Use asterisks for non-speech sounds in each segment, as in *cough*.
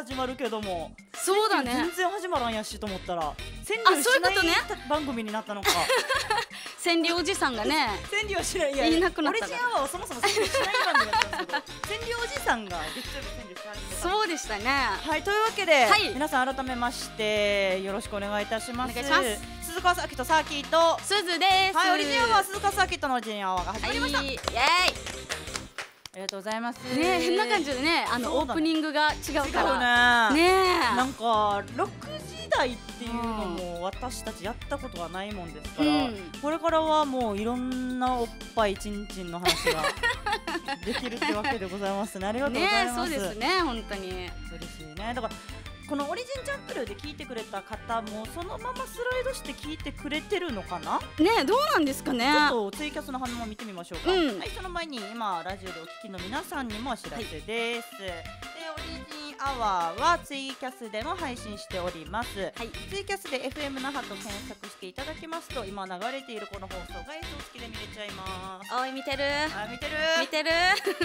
始まるけどもそうだね全然始まらんやしと思ったら川柳しない番組になったのか *laughs* 千里おじさんがね千里はしないやいなくなったオリジンアはそもそも千里しない番組だったんですけど千里おじさんが千里そうでしたねはいというわけで、はい、皆さん改めましてよろしくお願いいたしますお願いします鈴川サーキットサーキットすずですはいオリジンアワー鈴川サーキットのオリジンアワーが始まりました、はい、イエーイありがとうございます。ね、変な感じでね、あのオープニングが違うから。ね。ね。なんか六時台っていうのも私たちやったことはないもんですから、これからはもういろんなおっぱいちんちんの話ができるってわけでございますね。ありがとうございます。そうですね、本当に。嬉しいね。だから。この「オリジンチャンプルで聞いてくれた方もそのままスライドして聞いてくれてるのかなねどうなんですかねちょっとツイキャスの反応を見てみましょうか、うん、はいその前に今ラジオでお聞きの皆さんにもお知らせです、はいアワーはツイキャスでも配信しております、はい、ツイキャスで FM 那覇と検索していただきますと今流れているこの放送が映像付きで見れちゃいますおい見てるあ見てる見てる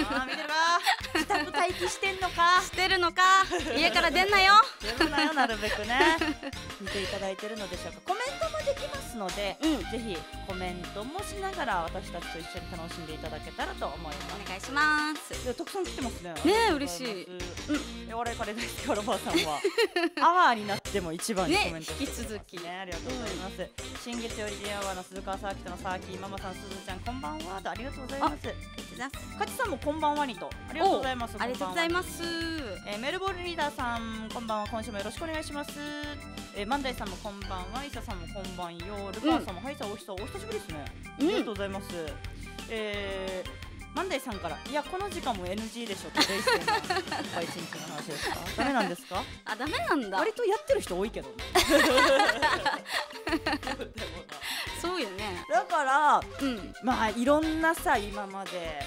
あ見てるわ気してんのかしてるのか *laughs* 家から出んなよ出んなよなるべくね *laughs* 見ていただいてるのでしょうかコメントもできますので、うん、ぜひコメントもしながら私たちと一緒に楽しんでいただけたらと思いますお願いしますいやたくさん来てますねね嬉しい、うん、お笑いカレー大好きアロバーさんは *laughs* アワーになっても一番にコメント、ね、引き続きねありがとうございます、うん、新月より J アワーの鈴川サーキットのサーキーママさんすずちゃんこんばんはありがとうございますかちさんもこんばんはにとありがとうございますありがとうございます、えー、メルボルリーダーさんこんばんは今週もよろしくお願いしますえー、マンさんもこんばんはいささんもこんばんよルカーさんも、うん、はいさおひさおひ久しぶりですね、ありがとうございます、えー、マンダイさんからいやこの時間も NG でしょってレイスさんの一日の話ですかダメなんですか *laughs* あダメなんだ割とやってる人多いけど、*laughs* そうよねだから、うん、まあいろんなさ今まで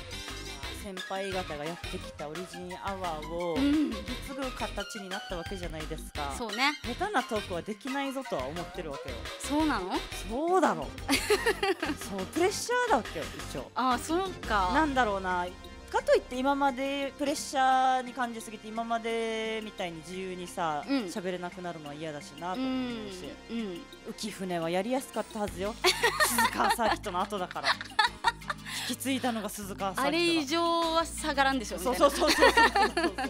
先輩方がやってきたオリジンアワーを引き継ぐ形になったわけじゃないですか、そうね下手なトークはできないぞとは思ってるわけよそうなのそうだろ *laughs* そうプレッシャーだわけよ一応ああそうかなんだろうなかといって今までプレッシャーに感じすぎて今までみたいに自由にさ喋、うん、れなくなるのは嫌だしなと思ってし、うんうん、浮舟はやりやすかったはずよ *laughs* 鈴川サーキットの後だから引き継いだのが鈴川サーキットあれ以上は下がらんでしょみたいなそうそうそうそうそうそうそ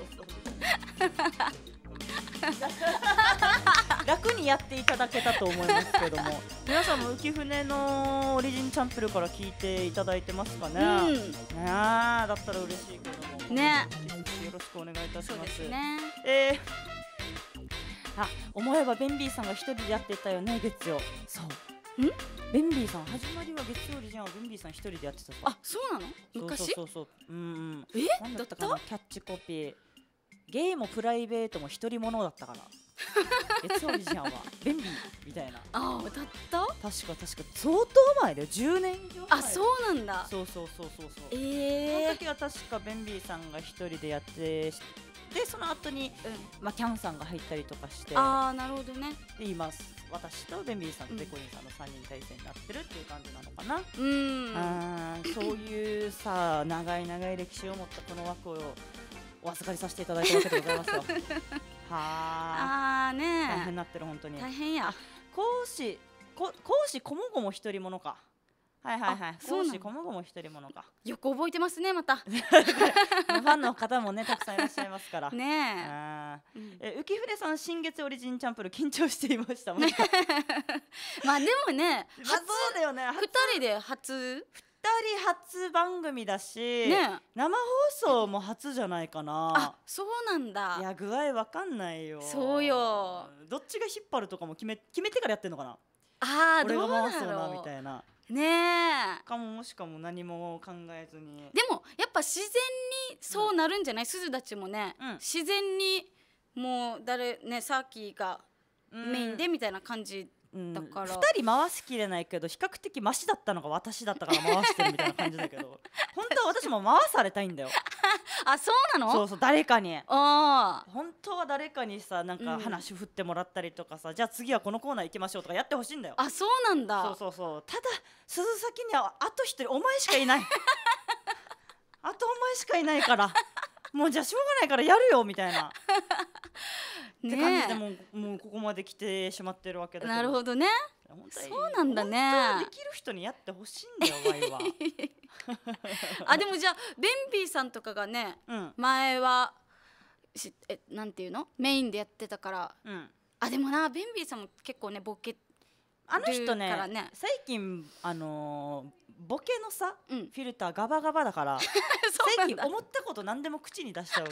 う楽にやっていただけたと思いますけども *laughs* 皆さんも浮舟のオリジンチャンプルから聞いていただいてますかね、うん、ねだったら嬉しいけどもねよろしくお願いいたしますねえー、あ思えばベンビーさんが一人でやってたよね月曜そううんベンビーさん始まりは月曜日じゃんベンビーさん一人でやってたあそうなの昔そうそうそううんうんえだったかなキャッチコピーゲイもプライベートも独り者だったかな月曜ビじゃんは便利みたいなああたった確か確か相当前だよ10年以上あそうなんだそうそうそうそうそうええー、その時は確か便利さんが一人でやってでその後に、うん、まあキャンさんが入ったりとかしてああなるほどねで今私とベンビーさんとデコリンさんの3人体制になってるっていう感じなのかなうんあそういうさ長い長い歴史を持ったこの枠をお預かりさせていただいたわけでございますよ *laughs* はあね大変なってる本当に大変や講師こ講師こもごも独り者かはいはいはい講師こもごも独り者かよく覚えてますねまた *laughs* ファンの方もね *laughs* たくさんいらっしゃいますからねえ、浮舟さん新月オリジンチャンプル緊張していました *laughs* まあでもね初そうだよね二人で初人初番組だし、ね、生放送も初じゃないかなあそうなんだいや具合わかんないよそうよどっちが引っ張るとかも決め決めてからやってんのかなあー俺が回すよなみたいなねかももしかも何も考えずにでもやっぱ自然にそうなるんじゃない、うん、すずたちもね、うん、自然にもう誰ねさっきがメインでみたいな感じうんだから2人回しきれないけど比較的マシだったのが私だったから回してるみたいな感じだけど *laughs* 本当は私も回されたいんだよあそうなのそうそう誰かにあ本当は誰かにさなんか話振ってもらったりとかさ、うん、じゃあ次はこのコーナー行きましょうとかやってほしいんだよあそうなんだそうそうそうただ鈴崎にはあと1人お前しかいない *laughs* あとお前しかいないからもうじゃあしょうがないからやるよみたいなって感じでもうもうここまで来てしまってるわけだけどなるほどねそうなんだねできる人にやってほしいんだよワイは *laughs* あでもじゃあベンビーさんとかがね、うん、前はしえなんていうのメインでやってたから、うん、あでもなベンビーさんも結構ねボケあの人ね、最近あのー、ボケのさ、うん、フィルターガバガバだから *laughs* 最近思ったこと何でも口に出しちゃう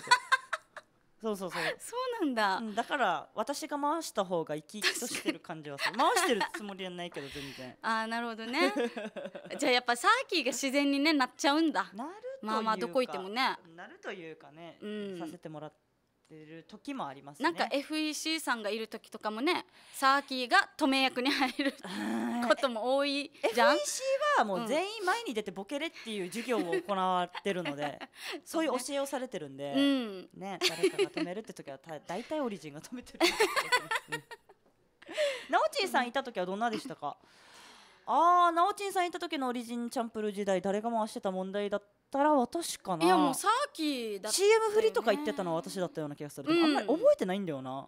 そうそうそうそうなんだ、だから私が回した方が生き生きとしてる感じはする回してるつもりはないけど全然ああなるほどね *laughs* じゃあやっぱサーキーが自然にねなっちゃうんだなるまあまあどこ行ってもねなるというかね、うん、させてもらってってる時もあります、ね、なんか FEC さんがいる時とかもねサーキーが止め役に入ることも多いじゃん FEC はもう全員前に出てボケれっていう授業を行われてるので、*laughs* そういう教えをされてるんで、うん、ね誰かが止めるって時はた大体オリジンが止めてるなおちんさんいた時はどんなでしたかああなおちんさん行った時のオリジンチャンプル時代誰が回してた問題だったら私かないやもうさーきだっね、CM 振りとか言ってたのは私だったような気がする、うん、あんまり覚えてないんだよな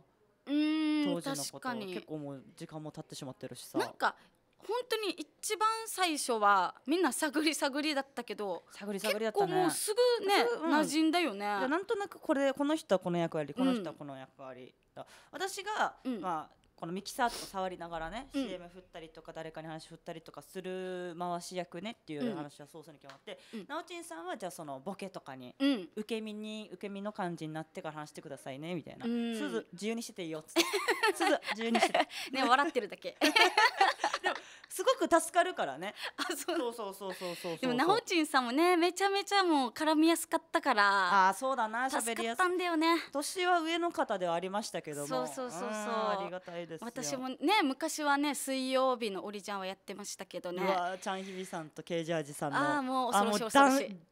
うん当時のこと結構もう時間も経ってしまってるしさなんか本当に一番最初はみんな探り探りだったけど探り探りだったねもうすぐね、うん、馴染んだよねなんとなくこれこの人はこの役割この人はこの役割、うん、私が、うん、まあこのミキサーとか触りながらね、うん、CM 振ったりとか誰かに話振ったりとかする回し役ねっていう話はそうするに決まって、うん、なおちんさんはじゃあそのボケとかに、うん、受け身に受け身の感じになってから話してくださいねみたいな「すず自由にしてていいよ」っつって「すず自由にしてて」*laughs* ね笑ってるだけ。で *laughs* もすごく助かるからねあそうそうそうそうそうでもなおちんさんもねめちゃめちゃもう絡みやすかったからあそうだな喋りやすかったんだよね年は上の方ではありましたけどそうそうそうそうありがたいです私もね昔はね水曜日のオリジャンはやってましたけどねうちゃんひびさんとケイジャージさんのあもう恐ろし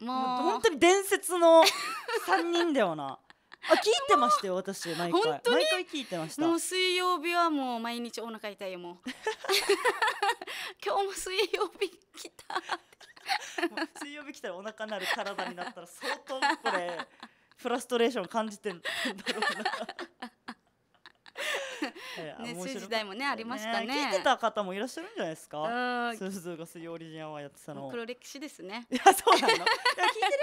いもう本当に伝説の *laughs* 三人だよなあ聞いてましたよ私毎回本当に毎回聞いてましたもう水曜日はもう毎日お腹痛いよもう *laughs* 今日も水曜日来た水曜日来たらお腹なる体になったら相当これ *laughs* フラストレーション感じてるんだろうなね、そう時代もねありましたね。聞いてた方もいらっしゃるんじゃないですか。スズが水曜リジンはやってたの。黒歴史ですね。いやそうなの。*laughs* 聞いて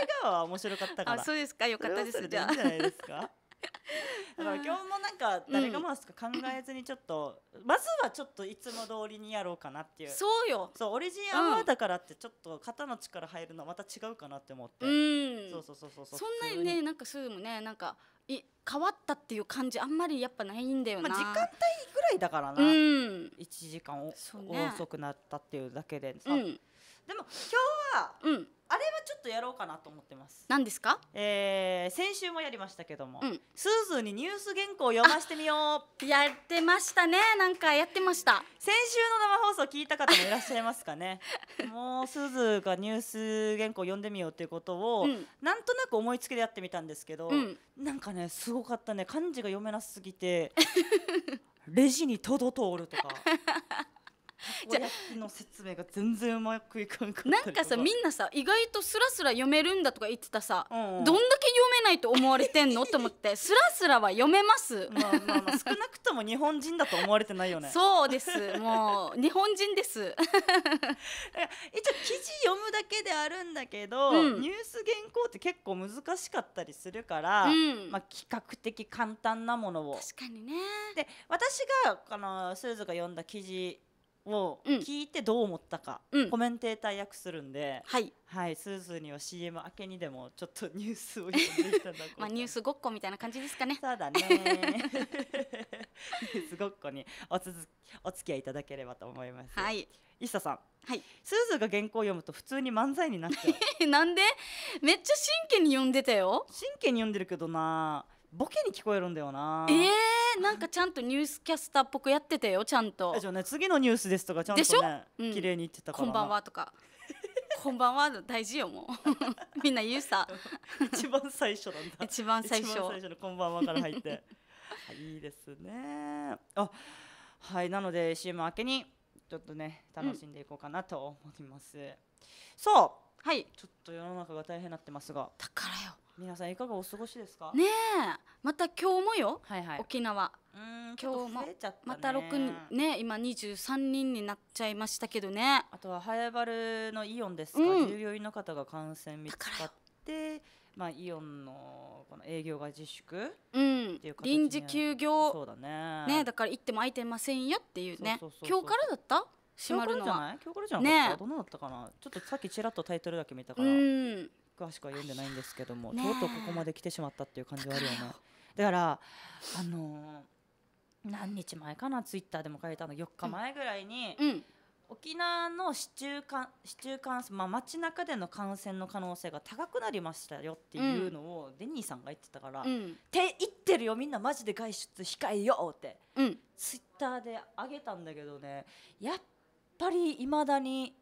る側は面白かったから。そうですか。よかったです。じゃじゃないですか。*laughs* だから今日もなんか誰が回すか考えずにちょっと、まずはちょっといつも通りにやろうかなっていうそうよそうオリジンアワーだからってちょっと肩の力入るのまた違うかなって思って、うん、そうそうそうそうそんなにねなんかすぐもねなんかい変わったっていう感じあんまりやっぱないんだよな、まあ、時間帯ぐらいだからな、うん、1時間遅くなったっていうだけでさ、うんでも今日は、うん、あれはちょっとやろうかなと思ってます。何ですか？えー、先週もやりましたけども、うん、スーズーにニュース原稿を読ませてみよう。やってましたね。なんかやってました。先週の生放送聞いた方もいらっしゃいますかね。*laughs* もうスーズーがニュース原稿を読んでみようということを、うん、なんとなく思いつきでやってみたんですけど、うん、なんかねすごかったね。漢字が読めなすぎて。*laughs* レジにとど通るとか *laughs* じゃの説明が全然うまくいかんかなんかさみんなさ意外とスラスラ読めるんだとか言ってたさ、うん、どんだけ読めないと思われてんのと思って *laughs* スラスラは読めます、まあまあまあ、少なくとも日本人だと思われてないよねそうですもう日本人です *laughs* 一応記事読むだけであるんだけど、うん、ニュース原稿って結構難しかったりするから、うん、まあ、比較的簡単なものを確かにねで私があのスーズが読んだ記事を聞いてどう思ったか、うん、コメンテーター役するんで、はい、はい、スーズーには CM 明けにでもちょっと *laughs* ニュースを読んでいただこうまあニュースごっこみたいな感じですかね。そうだね。*laughs* ニュースごっこにおつお付き合いいただければと思います。はい。伊佐さん。はい。スーズが原稿を読むと普通に漫才になっちゃう。*laughs* なんで？めっちゃ真剣に読んでたよ。真剣に読んでるけどな。ボケに聞こえるんだよなえー、なんかちゃんとニュースキャスターっぽくやってたよちゃんとじゃあね次のニュースですとかちゃんとねでし綺麗に言ってたからこんばんはとかこんばんは大事よもう *laughs* みんな言うさ一番最初なんだ一番最初最初のこんばんはから入って、い、いいですねあはいなので CM 明けにちょっとね楽しんでいこうかなと思います、うん、そうはいちょっと世の中が大変になってますがだからよ皆さんいかがお過ごしですかねえまた今日もよ、はいはい、沖縄うん今日も、ね、また6ね今23人になっちゃいましたけどねあとは早原のイオンですか、うん、従業員の方が感染見つかってまあ、イオンのこの営業が自粛、うん、臨時休業そうだねねだから行っても空いてませんよっていうね今日からだった閉まるのは今日からじゃない今日からじゃなかった、ね、どんなだったかなちょっとさっきちらっとタイトルだけ見たから。うん詳しくは読んでないんですけども、とうとうここまで来てしまったっていう感じはあるよね。だからあのー、何日前かなツイッターでも書いたの4日前ぐらいに、うん、沖縄の市中感市中感染、まあ、街中での感染の可能性が高くなりましたよっていうのを、デニーさんが言ってたから「うん、て言ってるよみんなマジで外出控えよ」って、うん、ツイッターで上げたんだけどねやっぱりいまだに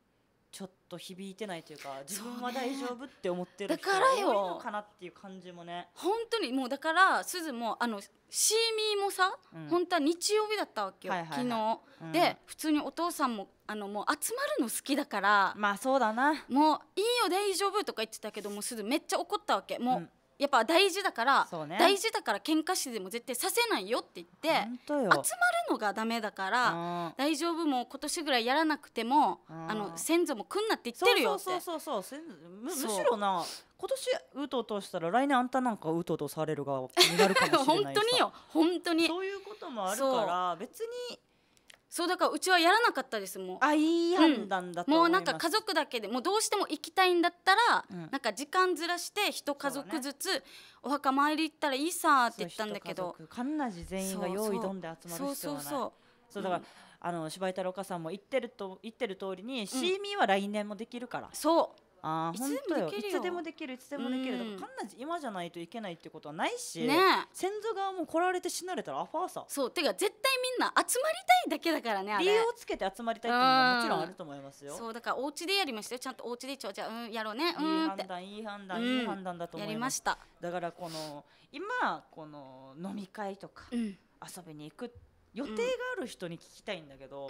と響いてないというか自分は大丈夫って思ってる人が多いのかなっていう感じもね本当にもうだからすずもあのシーミーもさ、うん、本当は日曜日だったわけよ、はいはいはい、昨日、うん、で普通にお父さんもあのもう集まるの好きだからまあそうだなもういいよ大丈夫とか言ってたけどもうすずめっちゃ怒ったわけもう、うんやっぱ大事だから、ね、大事だから喧嘩してでも絶対させないよって言って集まるのがダメだから、大丈夫もう今年ぐらいやらなくても、うあの先祖も来んなって言ってるよってそうそうそうそうむむしろな今年うとうとしたら来年あんたなんかうとうとされる側になるかもしれない *laughs* 本当によ本当にそういうこともあるから別にそうだからうちはやらなかったですもうあいい判断だと思います、もうなんか家族だけでもうどうしても行きたいんだったら、うん、なんか時間ずらして一家族ずつ、お墓参り行ったらいいさって言ったんだけど神無し全員が用意どんで集まる必要はないそうだから、うん、あの柴井太郎さんも言ってると言ってる通りに、シーミーは来年もできるからそうあ本よいつでもできるいつでもできる、だから今じゃないといけないってことはないし、ね、先祖側も来られて死なれたらアファーさそうてか絶対みんな集まりたいだけだからね理由をつけて集まりたいっていうのはもちろんあると思いますよ、うそうだからお家でやりましたよちゃんとお家でじゃうんやろうねうんいい判断いい判断、いい判断だと思いますだからこの今この飲み会とか、遊びに行く予定がある人に聞きたいんだけど、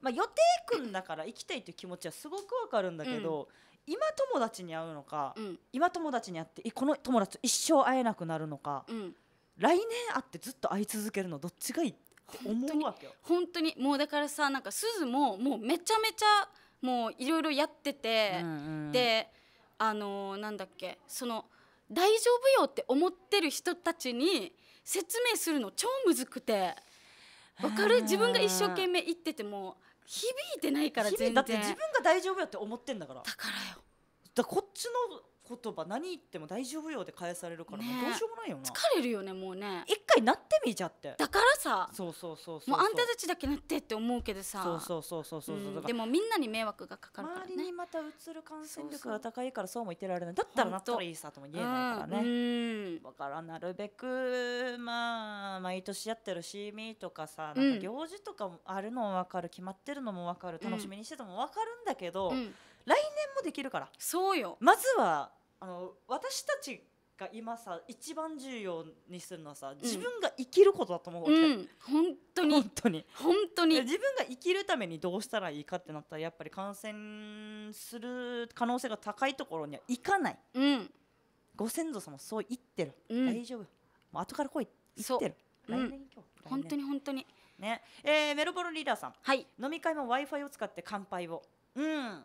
まあ、予定組んだから行きたいっていう気持ちはすごくわかるんだけど、今友達に会うのか、うん今友達に会ってこの友達と一生会えなくなるのか、うん来年会ってずっと会い続けるのどっちがいいって思うわけよ。本当にもうだからさなんかすずももうめちゃめちゃもういろいろやってて、うんうんであのーなんだっけその大丈夫よって思ってる人たちに説明するの超むずくてわかる自分が一生懸命言ってても響いてないから全然だって自分が大丈夫やって思ってんだからだからよだこっちの言葉何言っても大丈夫よって返されるから、ね、もうどうしようもないよな疲れるよねもうね一回なってみちゃってだからさそうそうそうそうもうあんたたちだけなってって思うけどさそうそうそうそうそう、うん、でもみんなに迷惑がかかるから、ね、周りにまたうつる感染力が高いからそうも言ってられないだったらなったらいいさとも言えないからねだからなるべくまあ毎年やってるシーミーとかさなんか行事とかあるのも分かる決まってるのも分かる楽しみにしてたのも分かるんだけど、うんうん来年もできるからそうよまずはあの私たちが今さ一番重要にするのはさ自分が生きることだと思うわけ、うん、本当に本当に本当に自分が生きるためにどうしたらいいかってなったらやっぱり感染する可能性が高いところには行かない、うん、ご先祖様そう言ってる、うん、大丈夫もう後から来い言ってる来年今日、うん、本当に本当にねえー、メロボロリーダーさん、はい、飲み会も w i f i を使って乾杯をうん、うん、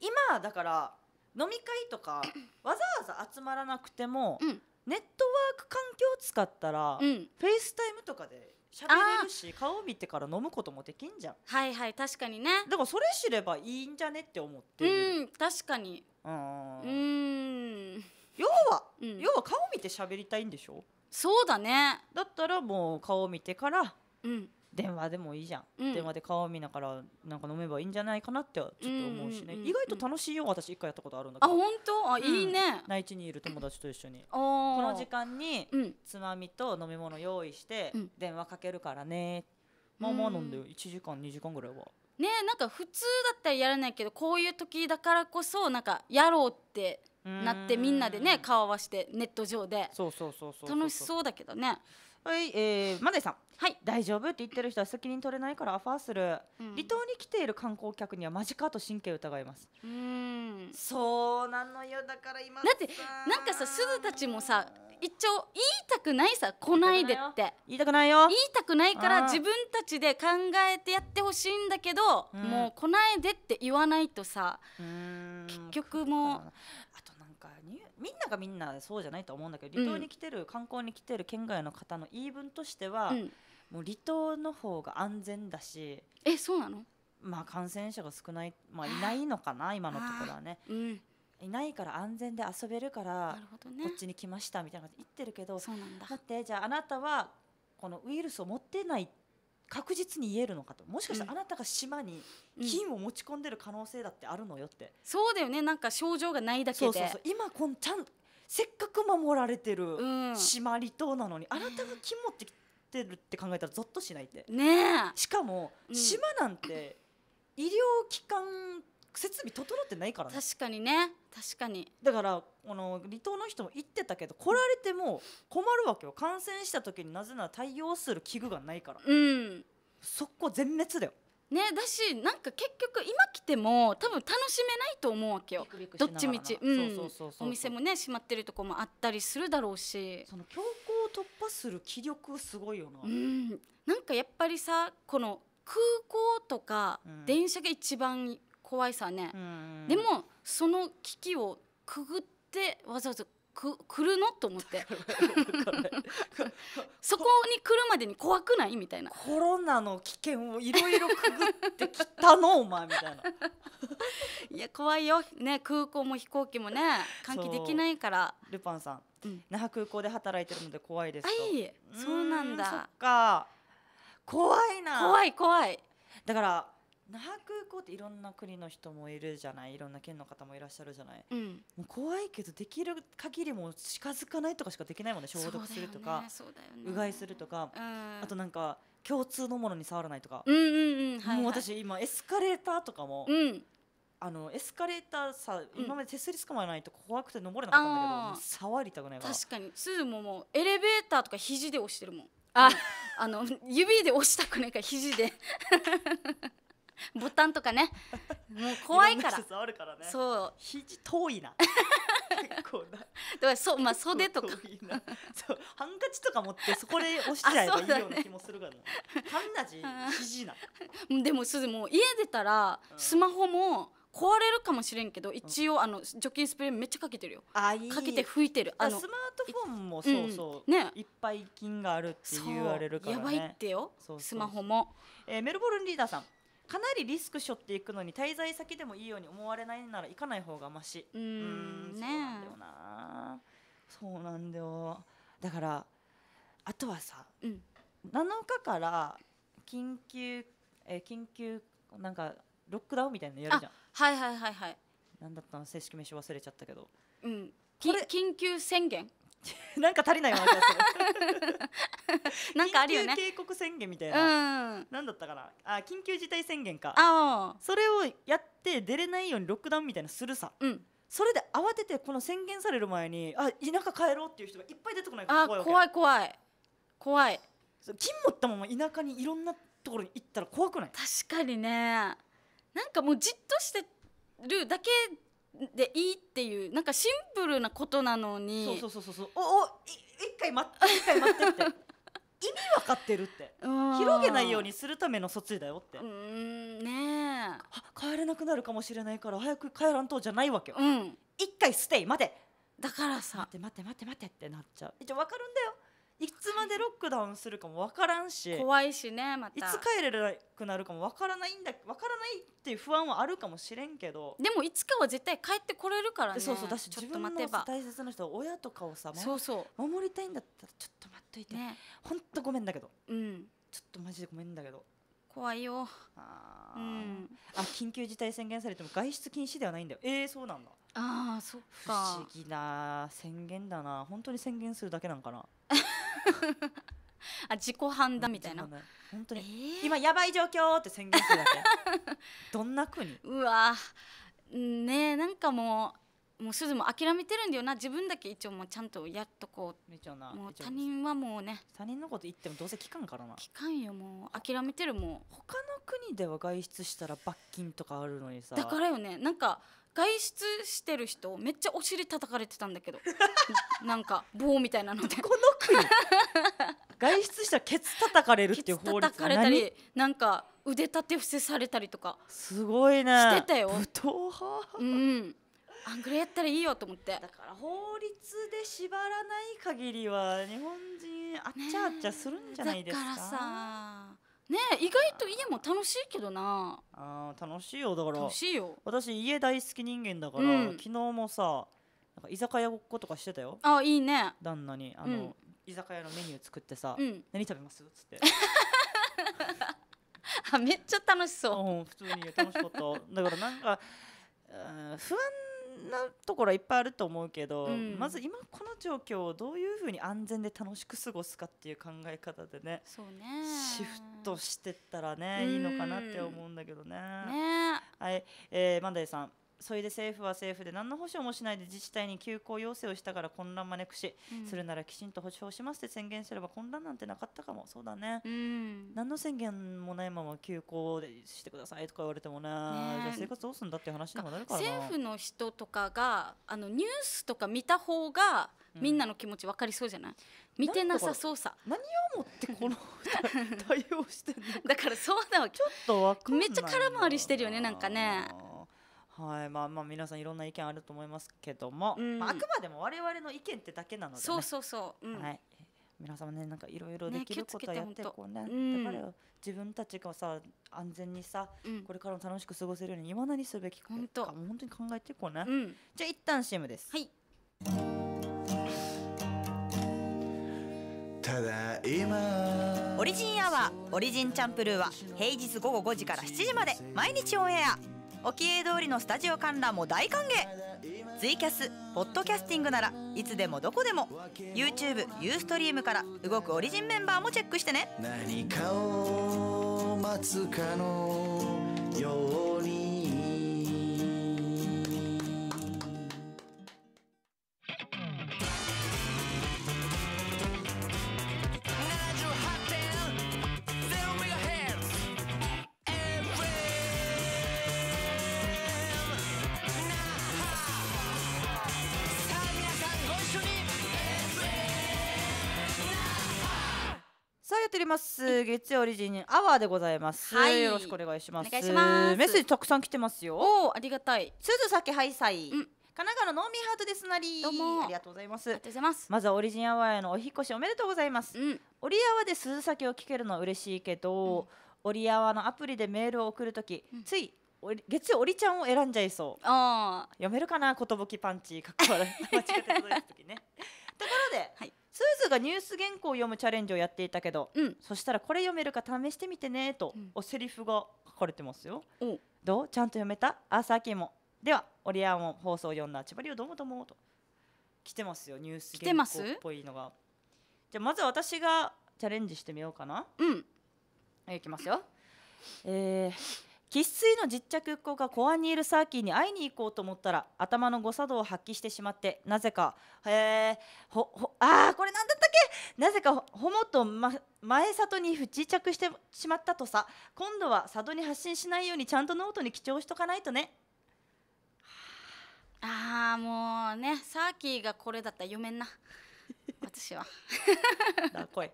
今だから飲み会とか *clears throat* わざわざ集まらなくても、うんネットワーク環境を使ったら、うん、フェイスタイムとかで喋れるし顔見てから飲むこともできんじゃんはいはい確かにねだからそれ知ればいいんじゃねって思ってうん確かにうん要は、うん、要は顔見て喋りたいんでしょそうだねだったらもう顔見てから、うん、電話でもいいじゃん、うん、電話で顔見ながらなんか飲めばいいんじゃないかなってちょっと思うしね、うんうんうんうん、意外と楽しいよ私一回やったことあるんだけどあ本当あ、うん、いいね内地にいる友達と一緒にこの時間につまみと飲み物用意して電話かけるからね、うん、まあまあ飲んで1時間2時間ぐらいはねなんか普通だったらやらないけどこういう時だからこそなんかやろうってなってみんなでね顔合わせてネット上で楽しそうだけどねはい、えー、マネさん。はい、大丈夫って言ってる人は責任取れないからアファーする、うん、離島に来ている観光客にはマジかと神経疑いますうんそうなのよだから今だってなんかさすずたちもさ一応言いたくないさ来ないでって言いたくないよ言いたくないから自分たちで考えてやってほしいんだけど、うん、もう来ないでって言わないとさ結局もうみんながみんなそうじゃないと思うんだけど離島に来てる、観光に来てる県外の方の言い分としては、もう離島の方が安全だしえそうなのまあ感染者が少ない、まあ、いないのかな今のところはね、うん、いないから安全で遊べるから、ね、こっちに来ましたみたいなこと言ってるけどだってじゃああなたはこのウイルスを持ってないって確実に言えるのかともしかしたらあなたが島に金を持ち込んでる可能性だってあるのよって、うん、そうだよねなんか症状がないだけでそうそう今こんちゃんせっかく守られてる島離島なのに、うん、あなたが金持ってきてるって考えたらぞっとしないってねしかも島なんて医療機関設備整ってないからね確かにね確かにだからこの離島の人も言ってたけど来られても困るわけよ感染した時になぜなら対応する器具がないからうんそこ全滅だよねだしなんか結局今来ても多分楽しめないと思うわけよどっちみちお店もね閉まってるとこもあったりするだろうしその強行突破する気力すごいよな、うん、なんかやっぱりさこの空港とか電車が一番怖いさね、でもその危機をくぐってわざわざく来るのと思って *laughs* そこに来るまでに怖くないみたいなコロナの危険をいろいろくぐってきたのお前みたいな *laughs* いや怖いよね空港も飛行機もね換気できないからルパンさん、うん、那覇空港で働いてるので怖いですはいそうなんだか怖いな怖い怖いだから那覇空港っていろんな国の人もいるじゃないいろんな県の方もいらっしゃるじゃない、うん、もう怖いけどできる限りもう近づかないとかしかできないもんね消毒するとか、ねね、うがいするとか、うん、あとなんか共通のものに触らないとか、もう私今エスカレーターとかも、うん、あのエスカレーターさ今まで手すりつかまないと怖くて登れなかったんだけど、触りたくないから確かにすずももうエレベーターとか肘で押してるもんああの指で押したくないから肘で *laughs* ボタンとかね *laughs* もう怖いからあるからねそう肘遠いな *laughs* 結構なだからそうまあ袖とかそうハンカチとか持ってそこで押しちゃえばいいような気もするからねハンナジ肘なでもすずもう家出たらスマホも壊れるかもしれんけど一応あの除菌スプレーめっちゃかけてるよかけて拭いてるあのスマートフォンもそうそう、ね、いっぱい菌があるって言われるから、ね、やばいってよスマホも、えー、メルボルンリーダーさんかなりリスクしょっていくのに滞在先でもいいように思われないなら行かない方がましうんねそうなんだよだからあとはさ、うん、7日から緊急え緊急なんかロックダウンみたいなのやるじゃんはいはいはいはいなんだったの正式名称忘れちゃったけどうん緊急宣言 *laughs* なんか足りないわ *laughs* なんかあるよね緊急警告宣言みたいな、うん、なんだったかなあ緊急事態宣言かそれをやって出れないようにロックダウンみたいなするさ、うん、それで慌ててこの宣言される前にあ田舎帰ろうっていう人がいっぱい出てこないから怖い怖い怖い怖い金持ったまま田舎にいろんなところに行ったら怖くない確かにねなんかもうじっとしてるだけでいいっていうなんかシンプルなことなのにそうそうそうそうおお一回待って一回待ってって *laughs* 意味分かってるって広げないようにするための措置だよってうんね帰れなくなるかもしれないから早く帰らんとじゃないわけよ、うん、一回ステイ待てだからさ待って待って待って待ってってなっちゃう一応分かるんだよいつまでロックダウンするかも分からんし怖いしねまたいつ帰れなくなるかも分からないんだ分からないっていう不安はあるかもしれんけどでもいつかは絶対帰ってこれるからねそうそうだし自分の大切な人親とかをさそうそう守りたいんだったらちょっと待っといて、ね、ほんとごめんだけど、うん、ちょっとマジでごめんだけど怖いよあ、うん、あ緊急事態宣言されても外出禁止ではないんだよえー、そうなんだああそっか不思議な宣言だな本当に宣言するだけなんかな *laughs* あ自己判断みたいな本当に、えー、今やばい状況って宣言するだけ *laughs* どんな国うわねえなんかもうもうすずも諦めてるんだよな自分だけ一応もうちゃんとやっとこうもう他人はもうね他人のこと言ってもどうせ聞かんからな聞かんよもう諦めてるもう他の国では外出したら罰金とかあるのにさだからよねなんか外出してる人めっちゃお尻叩かれてたんだけど *laughs* なんか棒みたいなのでこの国 *laughs* 外出したらケツ叩かれるっていう法律叩かれたりなんか腕立て伏せされたりとかすごいねしてたよ武闘派うんあんぐらやったらいいよと思ってだから法律で縛らない限りは日本人あっちゃあっちゃするんじゃないですか、ね、だからさね意外と家も楽しいけどなあ楽しいよだから楽しいよ私家大好き人間だから、うん、昨日もさなんか居酒屋ごっことかしてたよあいいね旦那にあの、うん、居酒屋のメニュー作ってさ、うん、何食べますっつって *laughs* あめっちゃ楽しそう、うん、普通に楽しかっただからなんか不安なところいっぱいあると思うけど、うん、まず今この状況をどういうふうに安全で楽しく過ごすかっていう考え方でねシフトしてったらねいいのかなって思うんだけどね。ねはい、えー、マンさんそれで政府は政府で何の保証もしないで自治体に休校要請をしたから混乱招くし、うん、するならきちんと保証しますって宣言すれば混乱なんてなかったかもそうだね、うん、何の宣言もないまま休校でしてくださいとか言われてもね、ね、じゃあ生活どうすんだって話にもなるから政府の人とかがあのニュースとか見た方がみんなの気持ち分かりそうじゃない、うん、見てなさそうさ何をもってこの対応 *laughs* してだからそうなわちょっとめっちゃ空回りしてるよねなんかねはいまあまあ皆さんいろんな意見あると思いますけども、うんまあ、あくまでも我々の意見ってだけなので、ね、そうそうそう、うん、はい皆様ねなんかいろいろできることやってこうね、ね、だから自分たちがさ安全にさ、うん、これからも楽しく過ごせるように今何すべきか本当本当に考えていこうね、じゃあ一旦 CM ですはいただいまオリジンアワーオリジンチャンプルーは平日午後5時から7時まで毎日オンエア沖永通りのスタジオ観覧も大歓迎ツイキャスポッドキャスティングならいつでもどこでも YouTube、Ustream から動くオリジンメンバーもチェックしてね何かを待つかのようります月曜オリジンアワーでございます、はい、よろしくお願いしますメッセージたくさん来てますよおありがたい鈴崎ハイサイ、うん神奈川のノーミーハートですなりどうもありがとうございますまずはオリジンアワーへのお引越しおめでとうございます、うん、オリアワで鈴崎を聞けるの嬉しいけど、うん、オリアワのアプリでメールを送るとき、うん、つい月曜オリちゃんを選んじゃいそうあ、あ、読めるかな寿パンチかっこ悪い *laughs* 間違って届いた時ねところで、はいがニュース原稿を読むチャレンジをやっていたけど、うん、そしたらこれ読めるか試してみてねと、うん、おセリフが書かれてますよ。うん、どうちゃんと読めたアーサではオリアン放送読んだ千葉りをどうもどうもと来てますよニュース原稿っぽいのが。じゃあまず私がチャレンジしてみようかな。うん、いきますよ。えー生粋の実着っ子が公安にいるサーキーに会いに行こうと思ったら頭の誤作動を発揮してしまってなぜかへえほほああこれ何だったっけなぜかホモと、ま、前里に不時着してしまったとさ今度は里に発信しないようにちゃんとノートに記帳しとかないとねああもうねサーキーがこれだったら読めんな *laughs* 私はだこい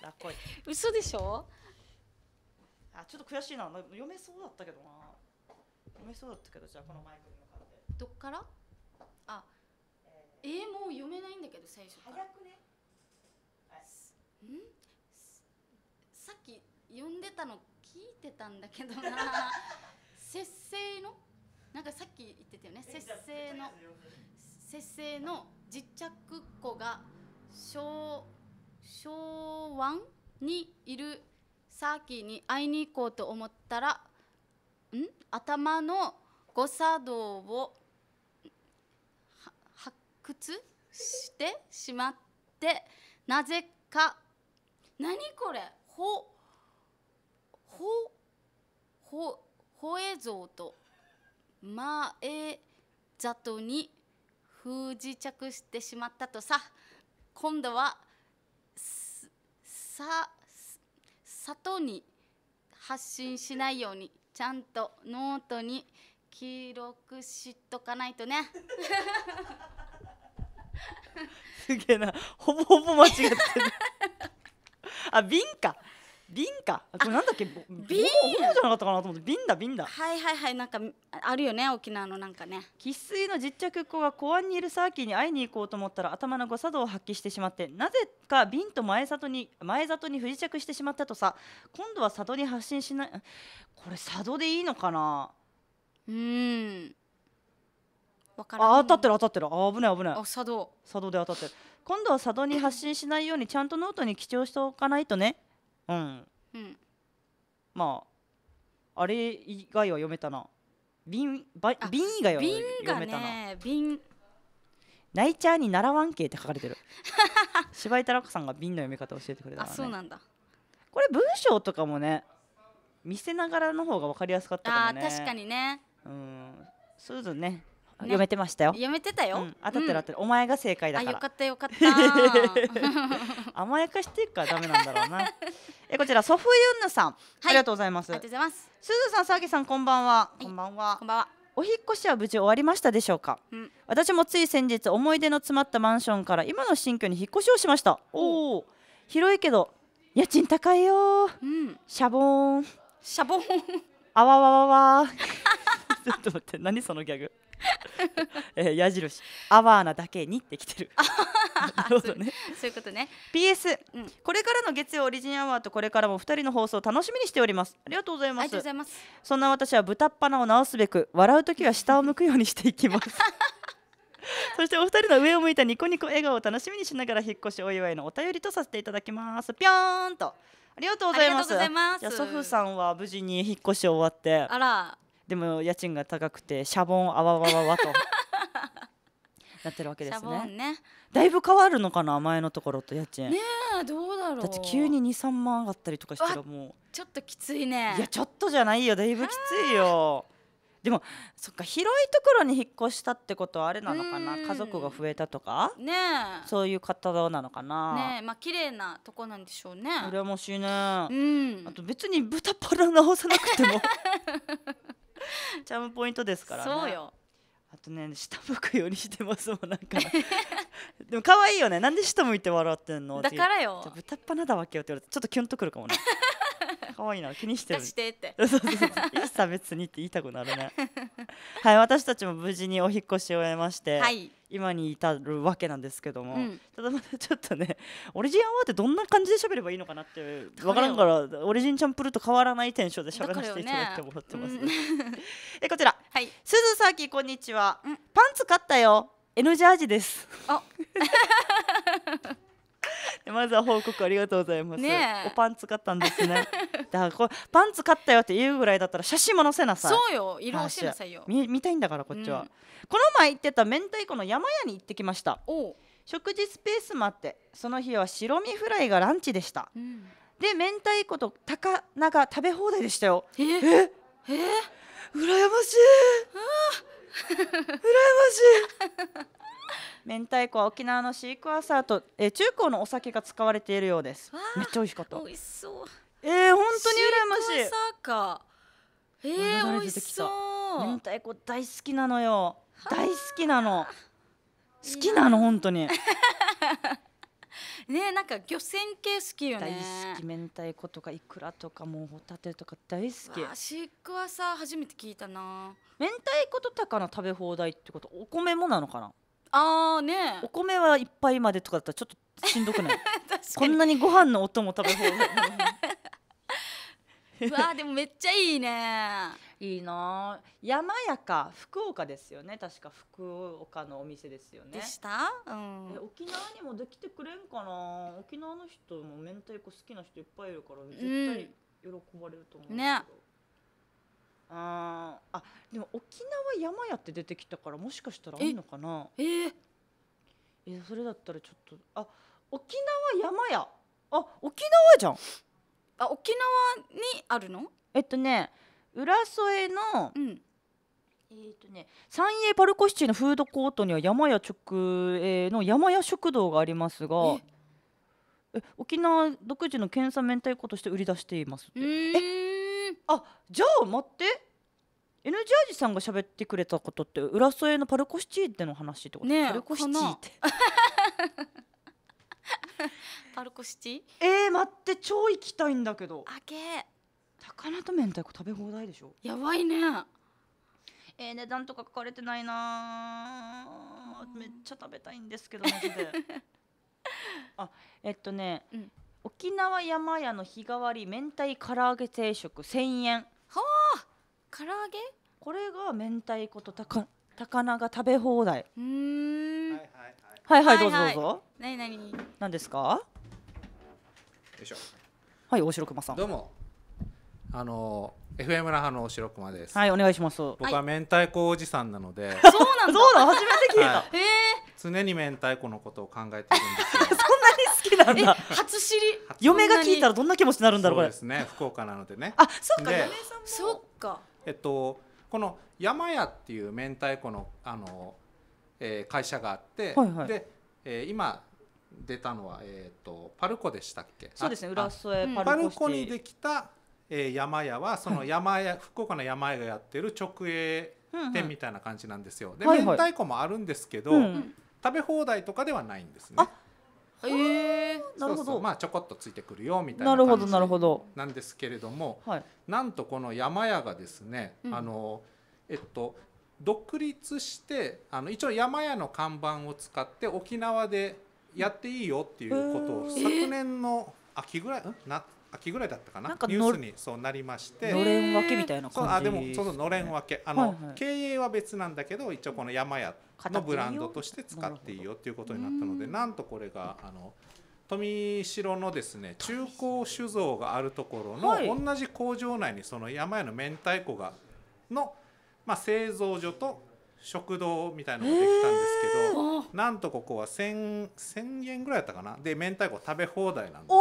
だこい嘘でしょあちょっと悔しいな読めそうだったけどな読めそうだったけどじゃあこのマイクに向かってどっからあえー、もう読めないんだけど最初から早くねんさっき読んでたの聞いてたんだけどな *laughs* 節制のなんかさっき言ってたよね節制の節制の実着っ子が小小湾にいるサーキーに会いに行こうと思ったらん頭の誤作動を発掘してしまってなぜか何これほほほほえぞうとまえざとに不時着してしまったとさ今度はさ里に発信しないようにちゃんとノートに記録しとかないとねすげえなほぼほぼ間違ってるあ瓶か瓶かこれなんだっけ瓶じゃなかったかなと思って瓶だ瓶だはいはいはいなんかあるよね沖縄のなんかね生粋の実着っ子が公安にいるサーキーに会いに行こうと思ったら頭の誤作動を発揮してしまってなぜか瓶と前里に前里に不時着してしまったとさ今度は里に発信しないこれ佐渡でいいのかなうん分あ当たってる当たってるあ危ない危ないあ佐渡佐渡で当たってる今度は佐渡に発信しないようにちゃんとノートに記帳しておかないとねうん、うん、まああれ以外は読めたな瓶ば瓶以外は読めたな瓶ナイチャーに習わんけって書かれてる *laughs* 柴たらこさんが瓶の読み方教えてくれた、ね、あそうなんだこれ文章とかもね見せながらの方が分かりやすかったかもねあ確かにねうんそうね読めてましたよ。読めてたよ。当たってる当たってる。お前が正解だから。よかったよかった。*laughs* 甘やかしていくからダメなんだろうな。えこちらソフユンヌさん、ありがとうございます。ありがとうございます。すずさん、さきさん、こんばんは。こんばんは。こんばんは。お引越しは無事終わりましたでしょうか、うん、私もつい先日思い出の詰まったマンションから今の新居に引っ越しをしましたおお広いけど家賃高いよ、うん、シャボンシャボンあわわわわ *laughs* ちょっと待って何そのギャグえー、矢印アワーなだけにってきてる *laughs* なるほどねそういうことね PS、うん、これからの月曜オリジンアワーとこれからも二人の放送を楽しみにしておりますありがとうございますそんな私は豚っ鼻を直すべく笑う時は下を向くようにしていきます *laughs* そしてお二人の上を向いたニコニコ笑顔を楽しみにしながら引っ越しお祝いのお便りとさせていただきますぴょーんとありがとうございますじゃ祖父さんは無事に引っ越し終わってあらでも家賃が高くてシャボンあわわわわと *laughs* なってるわけですね、ね、だいぶ変わるのかな前のところと家賃ねえどうだろうだって急に23万上がったりとかしたらもうちょっときついねいやちょっとじゃないよだいぶきついよ *laughs* でもそっか広いところに引っ越したってことはあれなのかな家族が増えたとかねそういう方なのかなねえまあ綺麗なとこなんでしょうね羨ましいねうんあと別に豚バラ直さなくても *laughs* チ *laughs* ャームポイントですからねそうよあとね下向くようにしてますもんなんか *laughs* でも可愛いよねなんで下向いて笑ってんのだからよ豚っ鼻だわけよって言われてちょっとキュンとくるかもね *laughs* 可愛いな気にしてるしてってそうそうそういいさ別にって言いたくなるねはい私たちも無事にお引越しを終えましてはい今に至るわけなんですけども、うん、ただまだちょっとねオリジンアワーってどんな感じで喋ればいいのかなってわからんからオリジンチャンプルと変わらないテンションで喋らせていただいてもらってます、ね、*laughs* えこちら、はい、すずさきこんにちは、パンツ買ったよ N ジャージですあ *laughs* まずは報告ありがとうございます。ね、おパンツ買ったんですね。*laughs* だからこれパンツ買ったよって言うぐらいだったら写真も載せなさい。そうよ、色教なさいよ。見見たいんだからこっちは、うん、この前行ってた明太子の山屋に行ってきました。食事スペースもあって、その日は白身フライがランチでした。うん、で明太子と高菜が食べ放題でしたよ。ええ羨ましい。*laughs* 明太子は沖縄のシークワーサーと、えー、中高のお酒が使われているようですめっちゃ美味しかった美味しそうえー、本当に羨ましいシークワーサーかえー、美味しそう明太子大好きなのよ大好きなの好きなの本当に *laughs* ねなんか漁船系好きよね大好き明太子とかいくらとかもうホタテとか大好きシークワーサー初めて聞いたな明太子と高の食べ放題ってことお米もなのかなああねお米は一杯までとかだったらちょっとしんどくない *laughs* こんなにご飯のお供食べ放題 *laughs* わあでもめっちゃいいねいいな山やか福岡ですよね確か福岡のお店ですよねでした、うん、え沖縄にもできてくれんかな沖縄の人も明太子好きな人いっぱいいるから絶対喜ばれると思うけど、うんねああでも沖縄山屋って出てきたからもしかしたらあるのかなえー、えそれだったらちょっとあ沖縄山屋あ沖縄じゃんあ沖縄にあるのえっとね浦添の、うん、えっとね、三栄パルコシティのフードコートには山屋直営の山屋食堂がありますがえ沖縄独自の県産明太子として売り出していますえあじゃあ待って N ジャージさんが喋ってくれたことって浦添のパルコシティての話ってことねパルコシティってパルコシチー *laughs* えー、待って超行きたいんだけどあけ高菜と明太子食べ放題でしょやばいねえー、値段とか書かれてないなめっちゃ食べたいんですけどマジで *laughs* あえっとね、うん、沖縄山屋の日替わり明太唐揚げ定食千円はあ唐揚げこれが明太子と高高菜が食べ放題うんはいはいはい、はいはい、どうぞどうぞ何何何ですかよいしょはい大城熊さんどうもあのー FM ラハのおしろくまです。はい、お願いします。僕は明太子おじさんなので。はい、そうなんだ。初めて聞いた。はい、常に明太子のことを考えているんですよ。*laughs* そんなにきなんだ初知り *laughs* 嫁が聞いたらどんな気持ちになるんだろうこれですね福岡なのでねあそっか嫁さんもそっかえっとこの山屋っていう明太子のあの、えー、会社があって、はいはい、で、えー、今出たのは、えーと、パルコでしたっけそうですね浦添パルコパルコにできた、えー、山屋はその山屋、はい、福岡の山屋がやってる直営店みたいな感じなんですよ、うんうん、で、い明太子もあるんですけど、食べ放題とかではないんですね。ええー、なるほどまあちょこっとついてくるよみたいな感じなるほどなるほどなんですけれども、はい、なんとこの山屋がですね、うん、あのえっと独立してあの一応山屋の看板を使って沖縄でやっていいよっていうことを昨年の秋ぐらい、えー、な秋ぐらいだったかなニュースにそうなりましてのれん分けみたいな感じ、ね、あでもそののれん分けあの、はいはい、経営は別なんだけど一応この山屋っのブランドとして使っていいよっていうことになったのでなんとこれがあの富城のですね中古酒造があるところの、同じ工場内にその山屋の明太子がの、まあ、製造所と食堂みたいなのができたんですけど、なんとここは 1000, 円ぐらいだったかなで明太子食べ放題なんです、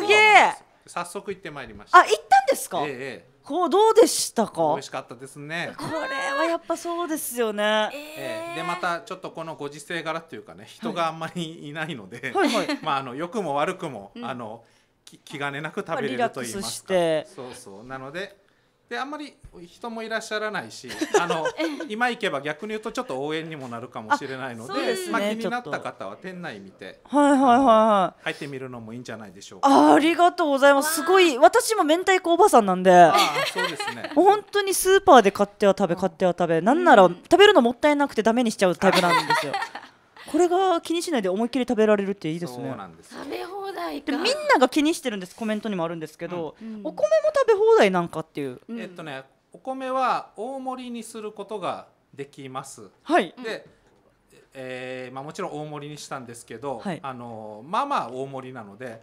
おすげえ早速行ってまいりましたあ行ったんですかええこうどうでしたか美味しかったですねこれやっぱそうですよね。えー、でまたちょっとこのご時世柄っていうかね人があんまりいないので、はい *laughs* まああの良くも悪くも、うん、あの気兼ねなく食べれると言いますか。そうそうなのでであんまり人もいらっしゃらないし *laughs* あの今行けば逆に言うとちょっと応援にもなるかもしれないのでまあ、気になった方は店内見てはいはいはいはい入ってみるのもいいんじゃないでしょうかありがとうございますすごい私も明太子おばさんなんでそうですね *laughs* 本当にスーパーで買っては食べ買っては食べ、なんなら食べるのもったいなくてダメにしちゃうタイプなんですよこれが気にしないで思いっきり食べられるっていいですね食べ放題みんなが気にしてるんですコメントにもあるんですけど、うん、お米も食べ放題なんかっていう、うん、えっとねお米は大盛りにすることができますはいで、えーまあ、もちろん大盛りにしたんですけど、はい、あのまあまあ大盛りなので、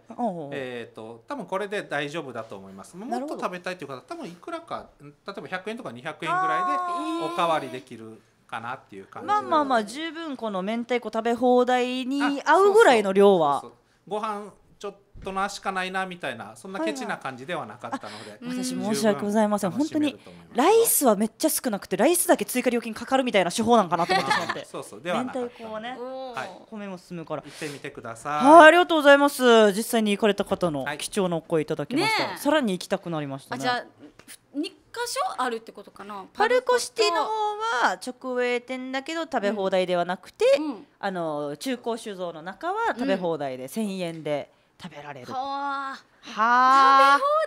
えーと、多分これで大丈夫だと思いますもっと食べたいという方多分いくらか例えば100円とか200円ぐらいでおかわりできるかなっていう感じまあまあまあ十分この明太子食べ放題に合うぐらいの量はご飯ちょっとのしかないなみたいなそんなケチな感じではなかったので、はいはい、私申し訳ございません本当にライスはめっちゃ少なくてライスだけ追加料金かかるみたいな手法なんかなと思ってしまってそうそうではなかったはね、はい、米も進むから行ってみてくださいはいありがとうございます実際に行かれた方の貴重なお声いただきました、はいね、さらに行きたくなりましたねあじゃあ所あるってことかなパルコシティの方は直営店だけど食べ放題ではなくて、うん、あの中高酒造の中は食べ放題で、うん、1,000円で食べられる。はあ食べ放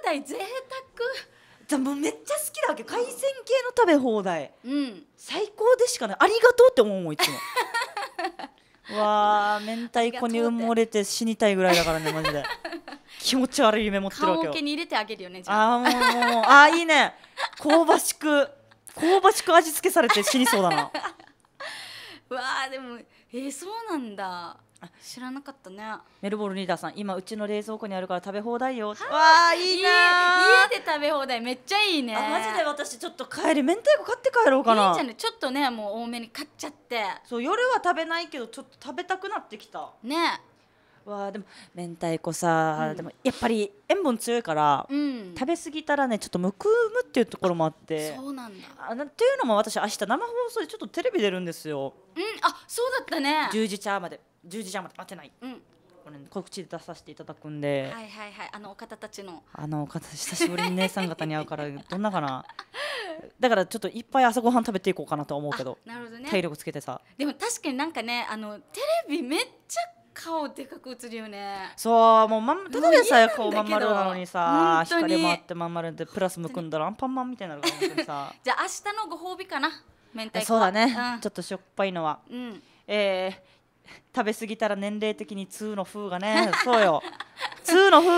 題贅沢じゃもうめっちゃ好きだわけ海鮮系の食べ放題、うん、最高でしかないありがとうって思ういつも *laughs* わあ明太子に埋もれて死にたいぐらいだからねマジで気持ち悪い夢持ってるわけよ。に入れてあげるよねじゃあ。あもうあいいね。香ばしく香ばしく味付けされて死にそうだな。*laughs* わあでもえー、そうなんだ。知らなかったねメルボルンリーダーさん今うちの冷蔵庫にあるから食べ放題よわあいいな家で食べ放題めっちゃいいねマジで私ちょっと帰り明太子買って帰ろうかな、ちょっとねもう多めに買っちゃってそう夜は食べないけどちょっと食べたくなってきたねわでも明太子さ、うん、でもやっぱり塩分強いから、うん、食べ過ぎたらねちょっとむくむっていうところもあってそうなんだあっていうのも私明日生放送でちょっとテレビ出るんですようんあそうだったね十時ちゃまで十時ちゃまで待てない、うん、これ、ね、告知で出させていただくんではいはいはいあのお方たちのあのお方久しぶりに姉さん方に会うからどんなかなだからちょっといっぱい朝ごはん食べていこうかなと思うけどなるほど、ね、体力つけてさでも確かになんかねあのテレビめっちゃ顔でかく映るよねそうもうまんただでさえこうまん丸なのにさ光もあってまん丸でプラスむくんだらアンパンマンみたいになるからさ *laughs* じゃあ明日のご褒美かな明太子そうだね、うん、ちょっとしょっぱいのは、うん、えー、食べ過ぎたら年齢的に通の風がねそうよ *laughs* 通の風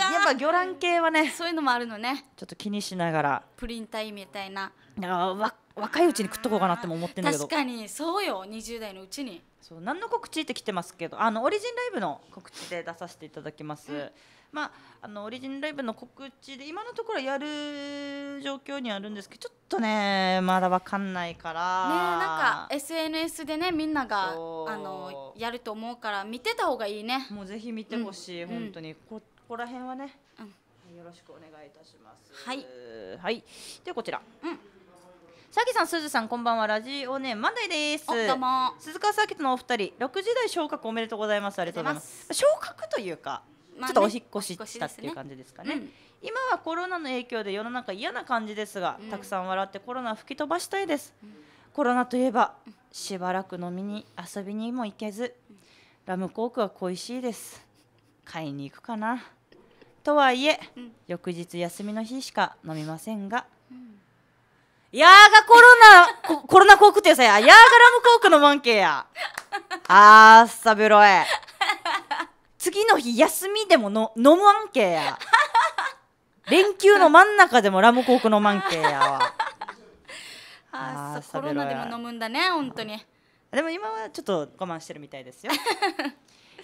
やっぱ魚卵系はねそういうのもあるのねちょっと気にしながらプリン体みたいなだから若いうちに食っとこうかなっても思ってんだけど確かにそうよ20代のうちにそう何の告知って来てますけどあのオリジンライブの告知で出させていただきます、うん、まああのオリジンライブの告知で今のところやる状況にあるんですけどちょっとねまだわかんないからねなんか SNS でねみんながあのやると思うから見てた方がいいねもうぜひ見てほしい、うん、本当に、ここら辺はね、うんよろしくお願いいたします。はい。はい。でこちら。うん。シャさん、すずさん、こんばんは。ラジオネームマンデーです。どうも。鈴川サーキットのお二人、六時台昇格おめでとうございます。ありがとうございます。昇格というか、ちょっとお引越ししたっていう感じですかね。今はコロナの影響で世の中嫌な感じですが、たくさん笑ってコロナ吹き飛ばしたいです。コロナといえば、しばらく飲みに遊びにも行けず、ラムコークは恋しいです。買いに行くかな。とはいえ、翌日休みの日しか飲みませんが。やーがコロナコロナコークってさややーがラムコークのマンケーやあーさべえ次の日休みでもの飲むマンケーや連休の真ん中でもラムコークのマンケーやわあーコロナでも飲むんだね本当にでも今はちょっと我慢してるみたいですよ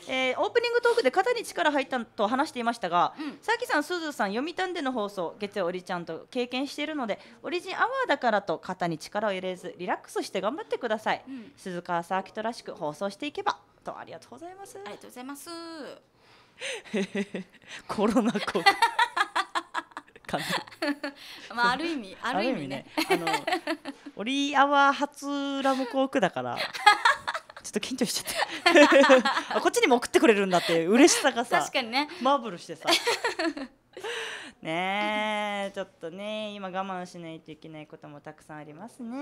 えー、オープニングトークで肩に力入ったと話していましたが、うん、さきさん、すずさん、読谷での放送、月曜おりちゃんと経験しているので、オリジンアワーだからと肩に力を入れず、リラックスして頑張ってください。うん、鈴川キットらしく放送していけばとありがとうございます。ありがとうございます。コロナ禍。*laughs* まあある意味 *laughs* ある意味ね。あのオリアワ初ラムコークだから。と緊張しちゃって *laughs* こっちにも送ってくれるんだって嬉しさがさ確かにねマーブルしてさ *laughs* ねえちょっとね今我慢しないといけないこともたくさんありますね、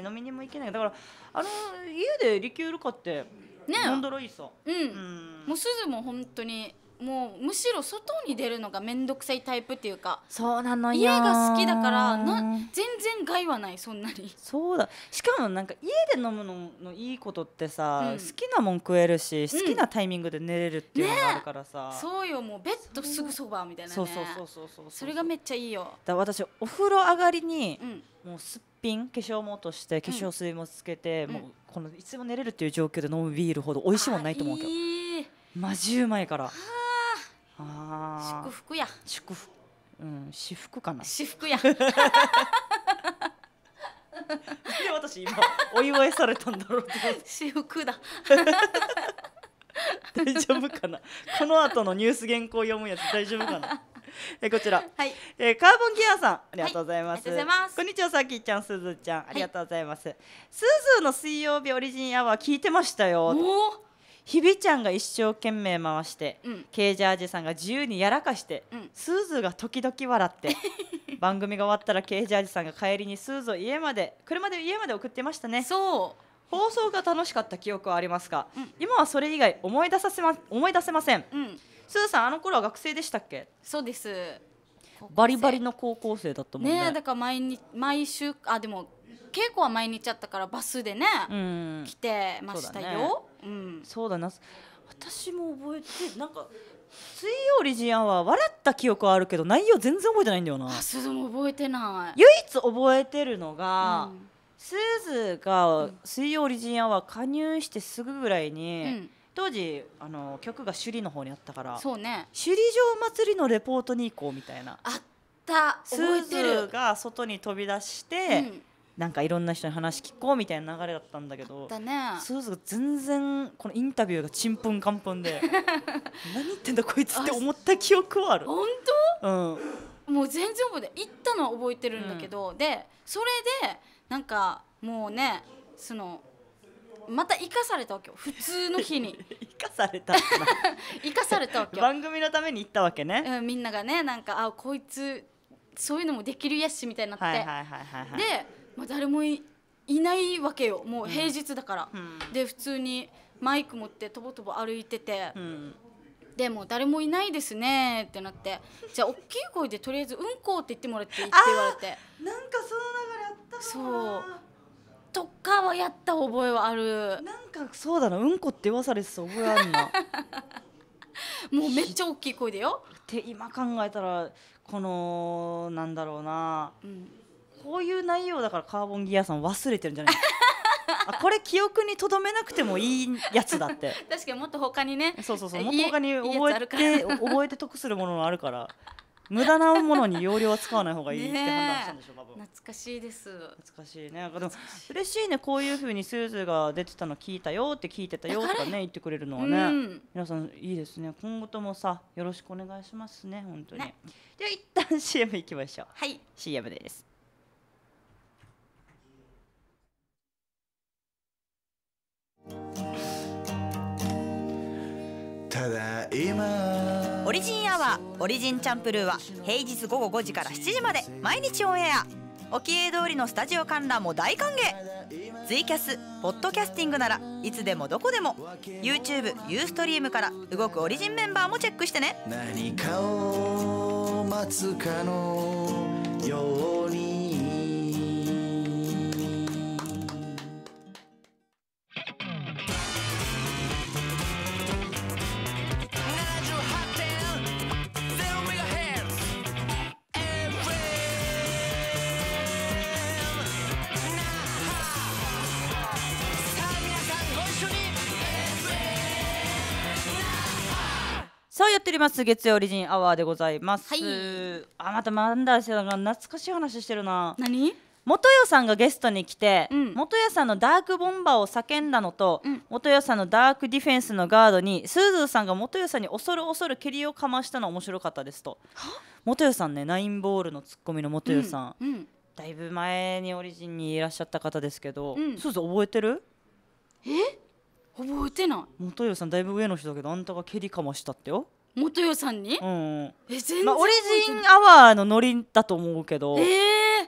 ね、飲みにも行けないだからあの家でリキュール買ってね飲んだらいいさ、うん、うん、もうすずも本当にもうむしろ外に出るのが面倒くさいタイプっていうかそうなの家が好きだからな全然害はないそんなにそうだしかもなんか家で飲むののいいことってさ、うん、好きなもん食えるし好きなタイミングで寝れるっていうのがあるからさ、うんね、そうよもうベッドすぐそばみたいな、ね、そうそうそうそうそうそれがめっちゃいいよだ私お風呂上がりに、うん、もうすっぴん化粧も落として化粧水もつけて、もうこのいつも寝れるっていう状況で飲むビールほど美味しいもんないと思うけどマジうまいから。はああ祝福や祝福うん私服かな私服やで私今お祝いされたんだろうと思私服だ大丈夫かなこの後のニュース原稿読むやつ大丈夫かなえこちら、はい、えー、カーボンギアさんありがとうございます、はい、ますこんにちはさきちゃんすずちゃんありがとうございます、はい、すずの水曜日オリジンアワー聞いてましたよおおひびちゃんが一生懸命回して、うん、ケージャージさんが自由にやらかして、うん、スーズが時々笑って *laughs* 番組が終わったらケージャージさんが帰りにスーズを家まで車で家まで送ってましたねそう放送が楽しかった記憶はありますか、うん、今はそれ以外思い出させま思い出せません、うん、スーさんあの頃は学生でしたっけそうですバリバリの高校生だったもんねねだから毎日毎週あでも稽古は毎日あったからバスでね、うん、来てましたよ。そうん、そうだな私も覚えてなんか水曜リジアンは笑った記憶はあるけど内容全然覚えてないんだよなあそも覚えてない唯一覚えてるのが、うん、スーズが水曜リジアンは加入してすぐぐらいに、うん、当時あの曲が首里の方にあったからそうね首里城祭りのレポートに行こうみたいなあった覚えてるスーズが外に飛び出して、うんなんかいろんな人に話聞こうみたいな流れだったんだけどだねそれそう全然このインタビューがちんぷんかんぷんで *laughs* 何言ってんだこいつって思った記憶はある本当、うん、もう全然覚えて行ったのは覚えてるんだけど、うん、でそれでなんかもうねそのまた生かされたわけよ普通の日に *laughs* 生かされた *laughs* 生かされたわけ番組のために行ったわけね、うん、みんながねなんかあこいつそういうのもできるやしみたいになって、でまあ、誰もいないわけよもう平日だから、で普通にマイク持ってとぼとぼ歩いてて、でも誰もいないですねってなってじゃあ大きい声でとりあえず「うんこ」って言ってもらっていいって言われてなんかその流れあったそうとかはやった覚えはあるなんかそうだなうんこって言わされてた覚えあるな *laughs* もうめっちゃ大きい声でよって今考えたらこのなんだろうな、うん、こういう内容だからカーボンギアさん忘れてるんじゃない *laughs* あこれ記憶にとどめなくてもいいやつだって *laughs* 確かにもっと他にねそうそうそうもっと他に覚えて *laughs* 覚えて得するものがあるから無駄なものに容量は使わない方がいいって判断したんでしょ多分懐かしいです懐かしいねでも嬉しいねこういうふうにスーズが出てたの聞いたよって聞いてたよとかね言ってくれるのはね、うん、皆さんいいですね今後ともさよろしくお願いしますね本当に、ね、では一旦 CM いきましょうはい CM ですただいまオリジンアワーオリジンチャンプルーは平日午後5時から7時まで毎日オンエア沖永通りのスタジオ観覧も大歓迎ツイキャスポッドキャスティングならいつでもどこでも YouTube、ユーストリームから動くオリジンメンバーもチェックしてね何かを待つかのようっております月曜オリジンアワーでございます、はい、あまたマンダーシが懐かしい話してるな何元代さんがゲストに来て、うん、元代さんのダークボンバーを叫んだのと、うん、元代さんのダークディフェンスのガードにすずさんが元代さんに恐る恐る蹴りをかましたの面白かったですと元代さんねナインボールのツッコミの元代さん、うん、だいぶ前にオリジンにいらっしゃった方ですけど、すず覚えてるえ覚えてない元代さんだいぶ上の人だけどあんたが蹴りかましたってよ元代さんに、うん、え全然、まあ、オリジンアワーのノリだと思うけどええー、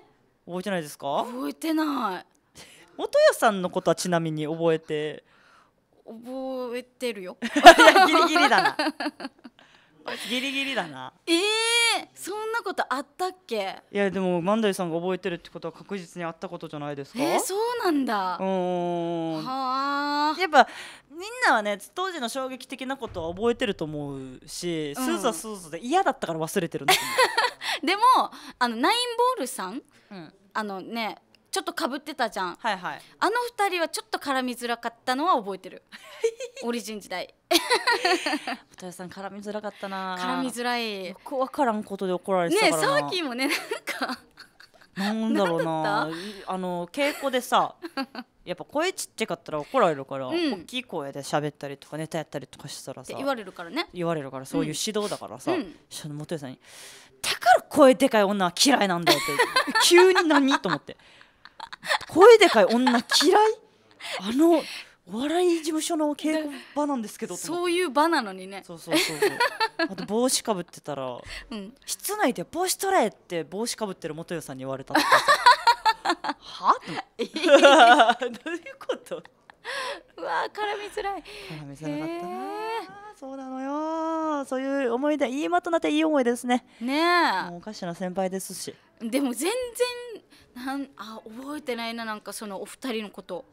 覚えてないですか覚えてない元代さんのことはちなみに覚えて覚えてるよ *laughs* ギリギリだなギリギリだなええー、そんなことあったっけいやでも万代さんが覚えてるってことは確実にあったことじゃないですかえー、そうなんだうんはあやっぱみんなはね当時の衝撃的なことは覚えてると思うし、スーザスーザで嫌だったから忘れてるんだ *laughs* でもあのナインボールさん、うん、あのねちょっとかぶってたじゃん、はいはい、あの二人はちょっと絡みづらかったのは覚えてる *laughs* オリジン時代お父 *laughs* さん絡みづらかったな絡みづらいよく分からんことで怒られてたからなねえサーキーもねなんかなんだろうなあの稽古でさ *laughs* やっぱ声ちっちゃかったら怒られるから、うん、大きい声で喋ったりとかネタやったりとかしたらさ言われるからね言われるからそういう指導だからさ、うん、その元さんに「だから声でかい女は嫌いなんだよ」って急に何と思って。声でかい女嫌い *laughs* あのお笑い事務所の稽古場なんですけどそういう場なのにねそうそうそうそうあと帽子かぶってたら、うん、室内で帽子取れって帽子かぶってる元代さんに言われたっては *laughs* どういうことうわ絡みづらい絡みづらかったな、えー、そうなのよそういう思い出いいまとなっていい思い出ですねねもうおかしな先輩ですしでも全然なんあ覚えてないななんかそのお二人のこと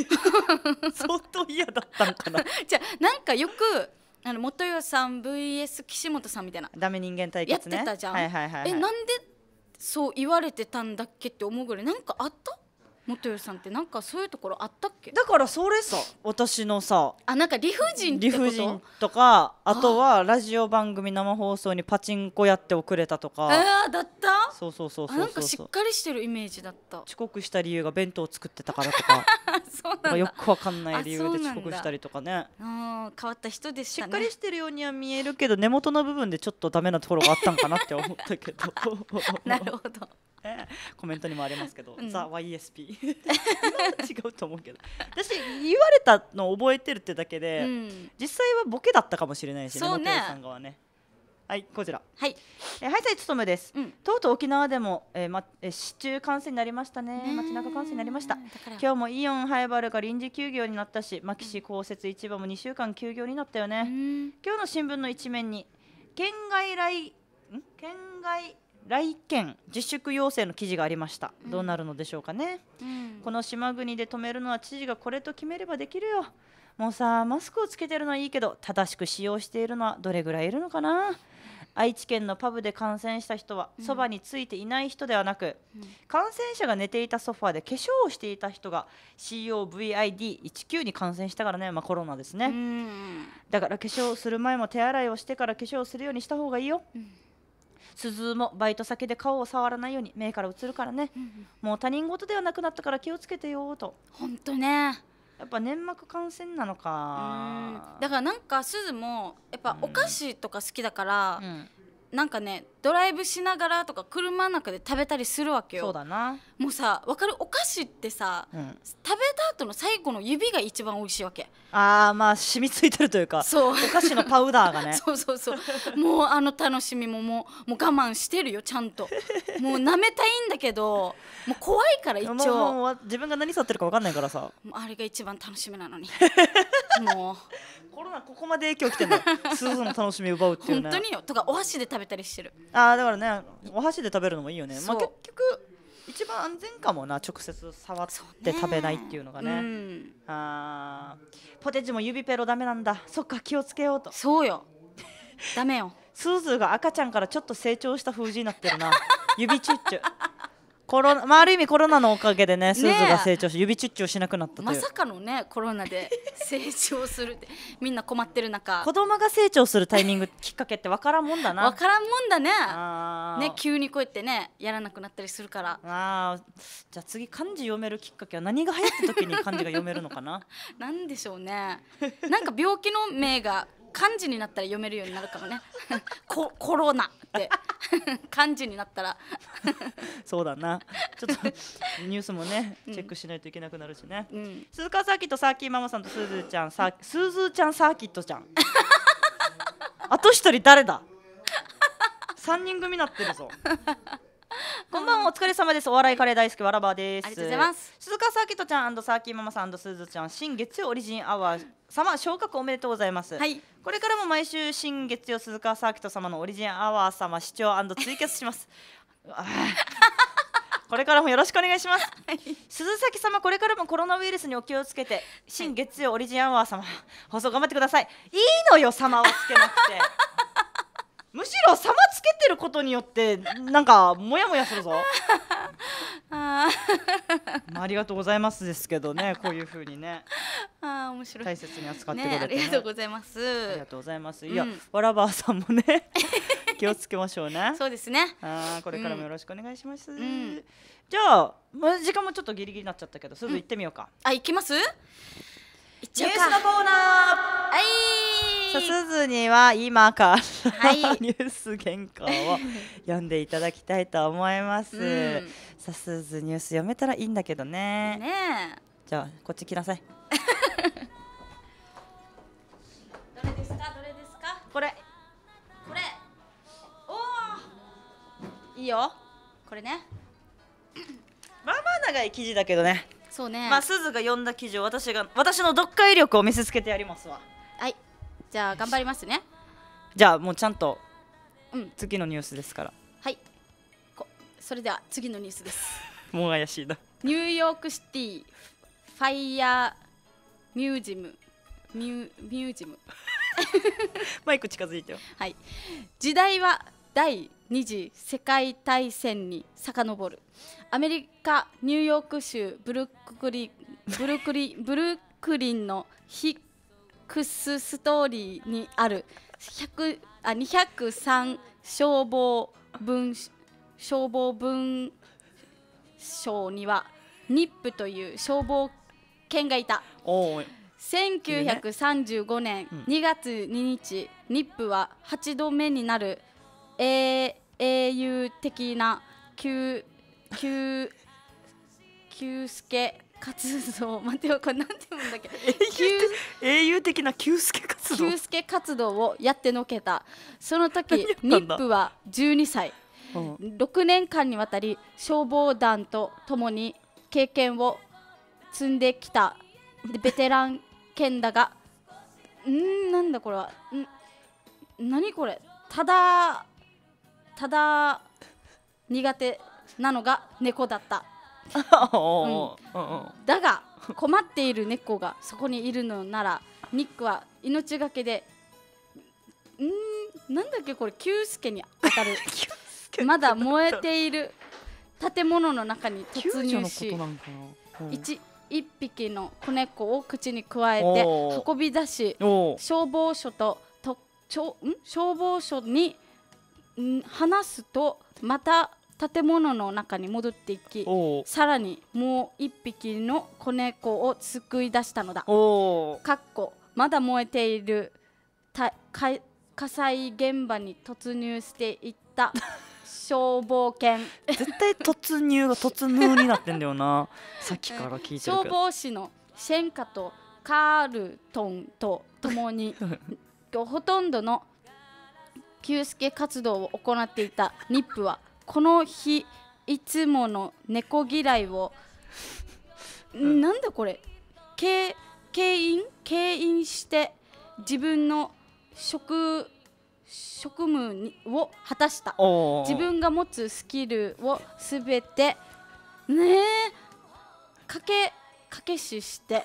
*laughs* 相当嫌だったのかな *laughs* じゃあなんかよくあの元代さん VS 岸本さんみたいなダメ人間対決、ね、やってたじゃん、はいはいはいはい、えなんでそう言われてたんだっけって思うぐらいなんかあった元吉さんってなんかそういうところあったっけだからそれさ私のさあなんか理不尽理不尽とかあとはラジオ番組生放送にパチンコやって遅れたとかああだったそうそうそうそうなんかしっかりしてるイメージだった遅刻した理由が弁当を作ってたからとか *laughs* そうなんよくわかんない理由で遅刻したりとかねあ変わった人でしたねしっかりしてるようには見えるけど根元の部分でちょっとダメなところがあったんかなって思ったけど *laughs* なるほど *laughs* コメントにもありますけど、うん、ザ・ YSP 違うと思うけど私言われたのを覚えてるってだけで、うん、実際はボケだったかもしれないないしねそうねさん側ねはいこちらはいえー、はいさいつとむです、うんとうとう沖縄でも、えーまえー、市中感染になりましたねね街中感染になりました今日もイオンハイバルが臨時休業になったし牧師公設市場も2週間休業になったよね、今日の新聞の一面に県外来県外来県自粛要請の記事がありました、うんどうなるのでしょうかねうんこの島国で止めるのは知事がこれと決めればできるよもうさマスクをつけてるのはいいけど正しく使用しているのはどれぐらいいるのかな愛知県のパブで感染した人はそば、についていない人ではなく、うん、感染者が寝ていたソファーで化粧をしていた人が COVID19 に感染したからね、まあ、コロナですね、だから化粧する前も手洗いをしてから化粧するようにした方がいいよ、うん鈴もバイト先で顔を触らないように目からうつるからね、うんもう他人事ではなくなったから気をつけてよと本当ねやっぱ粘膜感染なのかだからなんかすずもやっぱお菓子とか好きだから、うんなんかねドライブしながらとか車の中で食べたりするわけよそうだなもうさ分かるお菓子ってさ、うん、食べた後の最後の指が一番美味しいわけああまあ染みついてるというかそうお菓子のパウダーがね *laughs* そうそうそうもうあの楽しみももうもう我慢してるよちゃんともうなめたいんだけどもう怖いから一応自分が何さってるか分かんないからさあれが一番楽しみなのに *laughs* もうコロナここまで影響きてんの鈴の楽しみ奪うっていうね本当によとかお箸で食べ食べたりしてるああだからねお箸で食べるのもいいよね、まあ、結局一番安全かもな直接触って食べないっていうのがね、ねうん、あポテチも指ペロダメなんだそっか気をつけようとそうよダメよ *laughs* スーズーが赤ちゃんからちょっと成長した風じになってるな指チュッチュコロナ、まあ、ある意味コロナのおかげでね、ーずが成長し、指チュッチュしなくなったまさかのね、コロナで成長するって、*laughs* みんな困ってる中。子供が成長するタイミング、きっかけって分からんもんだな。分からんもんだね。ね、急にこうやってね、やらなくなったりするから。ああ、じゃあ次漢字読めるきっかけは何が流行った時に漢字が読めるのかな。*laughs* なんでしょうね。なんか病気の名が漢字になったら読めるようになるかもねコ *laughs* コロナって *laughs* 漢字になったら *laughs* そうだなちょっとニュースもねチェックしないといけなくなるしね、うん、鈴鹿サーキットサーキーママさんとすずちゃんさすずちゃんサーキットちゃんあと一人誰だ3人組なってるぞ *laughs* こんばんはお疲れ様ですお笑いカレー大好きわらばですありがとうございます鈴鹿サーキットちゃんサーキーママさんすずちゃん新月曜オリジンアワー様昇格おめでとうございます、はい、これからも毎週新月曜鈴鹿サーキット様のオリジンアワー様視聴ツイキャスします *laughs* これからもよろしくお願いします、はい、鈴崎様これからもコロナウイルスにお気をつけて新月曜オリジンアワー様、はい、放送頑張ってくださいいいのよ様をつけなくて *laughs* むしろ様つけてることによってなんかモヤモヤするぞ *laughs* あ、あ、りがとうございますですけどねこういうふうにね *laughs* あ面白い大切に扱ってくれて、ねね、ありがとうございますありがとうございます、いや、うん、わらばさんもね *laughs* 気をつけましょうねそうですねあこれからもよろしくお願いします、うん、じゃあ時間もちょっとギリギリになっちゃったけどすぐ行ってみようか、うん、あ行きますニュースのコーナーはいさすずには今から、はい、ニュース原稿を読んでいただきたいと思います、さすずニュース読めたらいいんだけどねねじゃあこっち来なさい *laughs* どれですかどれですかこれこれおおいいよこれねまあまあ長い記事だけどねそうねまあすずが読んだ記事を私が私の読解力を見せつけてやりますわはいじゃあ頑張りますねじゃあもうちゃんとうん、次のニュースですから、はいこそれでは次のニュースです *laughs* もう怪しいなニューヨークシティファイヤーミュージムミュミュージムマイク近づいてよはい時代は第二次世界大戦に遡るアメリカ・ニューヨーク州ブルックリブルクリブルクリンのヒックスストーリーにある100あ203消防文消防文章にはニップという消防犬がいた1935年2月2日、ニップは8度目になる英雄的な旧旧旧助活動待てよこれなんて言うんだっけ英雄的な旧助活動旧助活動をやってのけたその時ニップは12歳、うん、6年間にわたり消防団とともに経験を積んできたベテラン剣だがんなんだこれはん何これただただ苦手なのが猫だった、*laughs* うん、だが困っている猫がそこにいるのならニックは命がけでんなんだっけこれキ助に当たる *laughs* まだ燃えている建物の中に突入し1一匹の子猫を口にくわえて運び出し消防署ととちょん消防署にん話すとまた建物の中に戻っていきさらにもう1匹の子猫を救い出したのだかっこまだ燃えている火災現場に突入していった *laughs* 消防犬絶対突入が突入になってんだよな *laughs* さっきから聞いてる消防士のシェンカとカールトンと共に *laughs* ほとんどの救助活動を行っていたニップはこの日いつもの猫嫌いを、なんだこれ敬遠敬遠して自分の職職務を果たした自分が持つスキルをすべてねえかけかけしして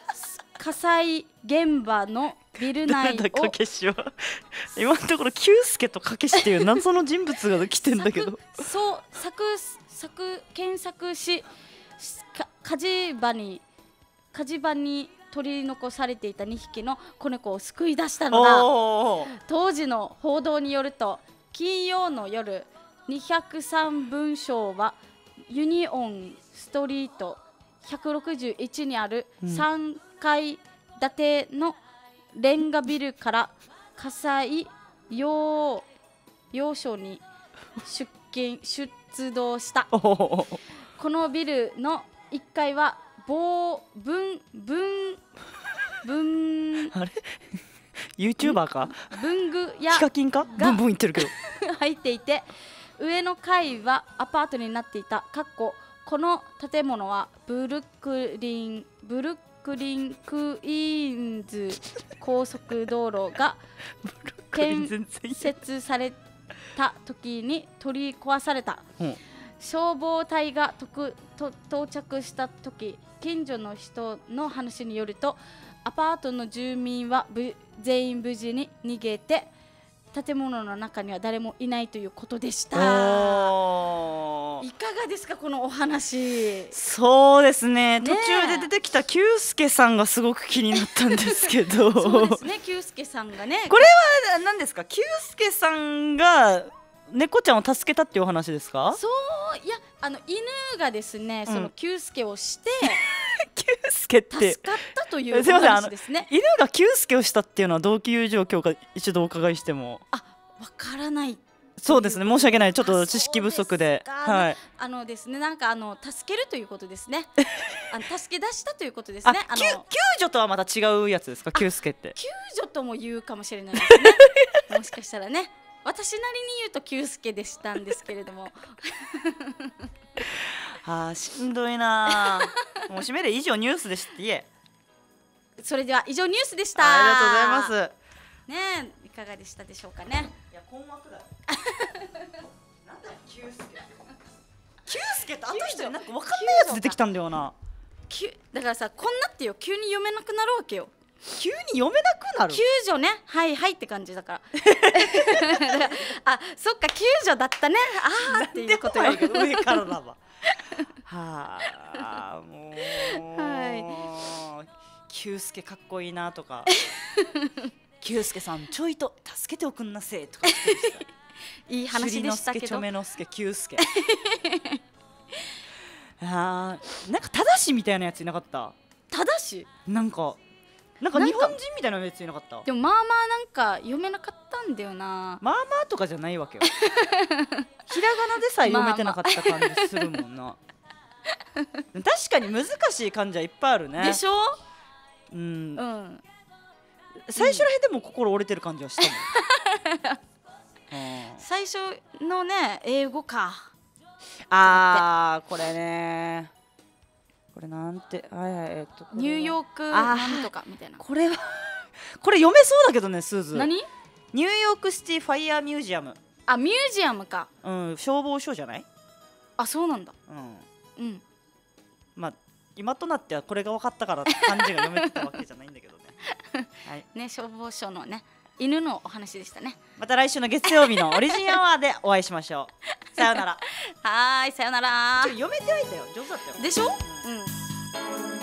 *laughs* 火災現場のビル内をかけしは今のところキュウスケとかけしっていう謎の人物が来てんだけどそう作作検索しか火事場に火事場に取り残されていた2匹の子猫を救い出したのだ当時の報道によると金曜の夜203文章はユニオンストリート161にある3階建てのレンガビルから火災要要所に出勤出動した *laughs* このビルの1階は防分分分あれ YouTuber か文具やヒカキンかブンブン言ってるけど *laughs* 入っていて上の階はアパートになっていたかっここの建物はブルックリンブルックリンクイーンズ *laughs* 高速道路が建設された時に取り壊された、消防隊が到着した時近所の人の話によるとアパートの住民は全員無事に逃げて建物の中には誰もいないということでした。いかがですかこのお話。そうですね。ね途中で出てきた久助さんがすごく気になったんですけど。そうですね。久助さんがね。これは何ですか。久助さんが猫ちゃんを助けたっていうお話ですか。そういやあの犬がですね、その久助をして。うん助けって助かったというすみませんあ犬が救助をしたっていうのは動機友情教科一度お伺いしてもあわからないそうですね申し訳ないちょっと知識不足ではいあのですねなんかあの助けるということですね *laughs* あの助け出したということですね救助とはまた違うやつですか救助って救助とも言うかもしれないですね *laughs* もしかしたらね私なりに言うと救助でしたんですけれどもあーしんどいなー *laughs* もう締める以上ニュースでした言えそれでは以上ニュースでしたありがとうございますねいかがでしたでしょうかねいや困惑だなんだキュウスケキュウスケってあと一人なんか分かんないやつ出てきたんだよなきゅだからさこんなってよ急に読めなくなるわけよ急に読めなくなる救助ねはいはいって感じだから *laughs* *laughs* あそっか救助だったねああっていうことよ上からだわはあもう、はい、きゅうすけかっこいいなとかきゅうすけさんちょいと助けておくんなせいとかいい話でした *laughs* けどちょめのすけきゅう久助あーなんか正しみたいなやついなかった正しなんかなんか日本人みたいなやついなかったでもまあまあなんか読めなかったんだよなまあまあとかじゃないわけよ *laughs* ひらがなでさえ読めてなかった感じするもんな、まあまあ、確かに難しい漢字はいっぱいあるねでしょうん、うん、最初らへんでも心折れてる感じはしたもん最初のね英語かああこれねこれなんてはいはいえっとニューヨークなんとかみたいなこれは *laughs* これ読めそうだけどねスーズ何ニューヨークシティファイアミュージアムあミュージアムかうん消防署じゃないあそうなんだうん、うん、まあ今となってはこれが分かったから漢字が読めてたわけじゃないんだけどね *laughs* はいね消防署のね犬のお話でしたねまた来週の月曜日のオリジンアワーでお会いしましょう *laughs* さよならはいさよなら読めてはいたよ上手だったよでしょうん